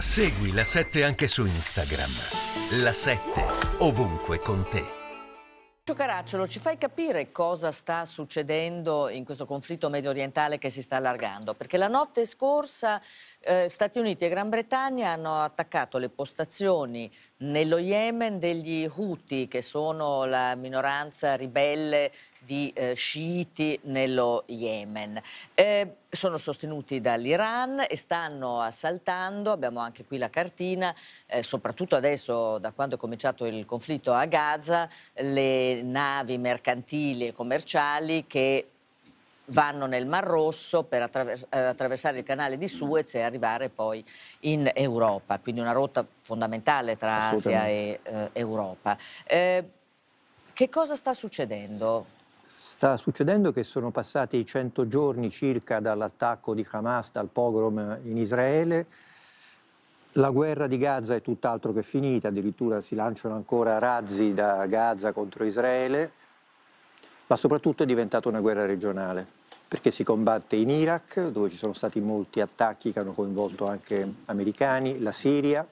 Segui la 7 anche su Instagram. La 7 ovunque con te. Caracciolo, ci fai capire cosa sta succedendo in questo conflitto medio orientale che si sta allargando? Perché la notte scorsa eh, Stati Uniti e Gran Bretagna hanno attaccato le postazioni nello Yemen degli Houthi, che sono la minoranza ribelle di eh, sciiti nello Yemen. Eh, sono sostenuti dall'Iran e stanno assaltando, abbiamo anche qui la cartina, eh, soprattutto adesso da quando è cominciato il conflitto a Gaza, le navi mercantili e commerciali che vanno nel Mar Rosso per attraver eh, attraversare il canale di Suez e arrivare poi in Europa, quindi una rotta fondamentale tra Asia e eh, Europa. Eh, che cosa sta succedendo? Sta succedendo che sono passati 100 giorni circa dall'attacco di Hamas, dal pogrom in Israele, la guerra di Gaza è tutt'altro che finita, addirittura si lanciano ancora razzi da Gaza contro Israele, ma soprattutto è diventata una guerra regionale perché si combatte in Iraq, dove ci sono stati molti attacchi che hanno coinvolto anche americani, la Siria,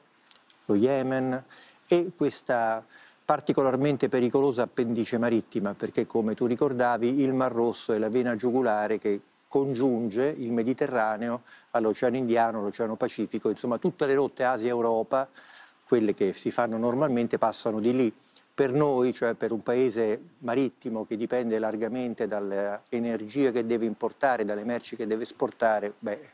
lo Yemen e questa particolarmente pericolosa appendice marittima, perché come tu ricordavi il Mar Rosso è la vena giugulare che congiunge il Mediterraneo all'Oceano Indiano, all'Oceano Pacifico, insomma tutte le rotte Asia-Europa, quelle che si fanno normalmente, passano di lì per noi, cioè per un paese marittimo che dipende largamente dall'energia che deve importare, dalle merci che deve esportare, beh,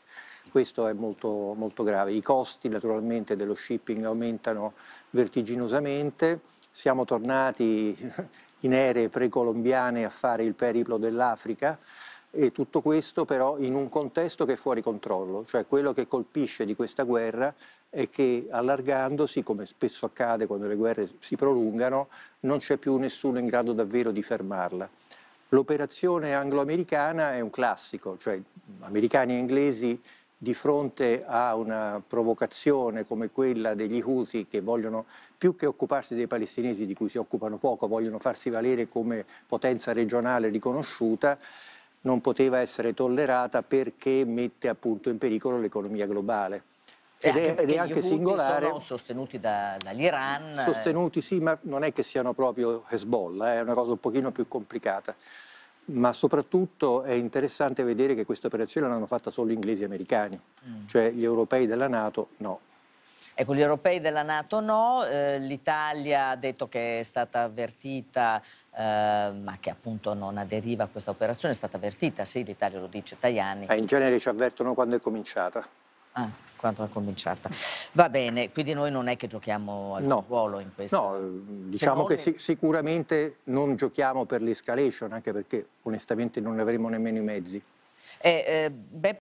questo è molto, molto grave. I costi naturalmente dello shipping aumentano vertiginosamente, siamo tornati in aree precolombiane a fare il periplo dell'Africa e tutto questo però in un contesto che è fuori controllo, cioè quello che colpisce di questa guerra è che allargandosi, come spesso accade quando le guerre si prolungano, non c'è più nessuno in grado davvero di fermarla. L'operazione anglo-americana è un classico, cioè americani e inglesi di fronte a una provocazione come quella degli Houthi che vogliono più che occuparsi dei palestinesi di cui si occupano poco, vogliono farsi valere come potenza regionale riconosciuta, non poteva essere tollerata perché mette appunto in pericolo l'economia globale. Cioè, ed è, ed è anche singolare. Sono sostenuti da, dall'Iran. Eh. Sostenuti sì, ma non è che siano proprio Hezbollah, eh, è una cosa un pochino più complicata. Ma soprattutto è interessante vedere che questa operazione l'hanno fatta solo gli inglesi e americani, mm. cioè gli europei della Nato no. Ecco, gli europei della Nato no, eh, l'Italia ha detto che è stata avvertita, eh, ma che appunto non aderiva a questa operazione, è stata avvertita, sì, l'Italia lo dice Tajani. Ma eh, in genere ci avvertono quando è cominciata. Ah, quando ha cominciata. Va bene, quindi noi non è che giochiamo al no. ruolo in questo. No, eh, diciamo Secondo... che sic sicuramente non giochiamo per l'escalation, anche perché onestamente non ne avremo nemmeno i mezzi. Eh, eh, beh...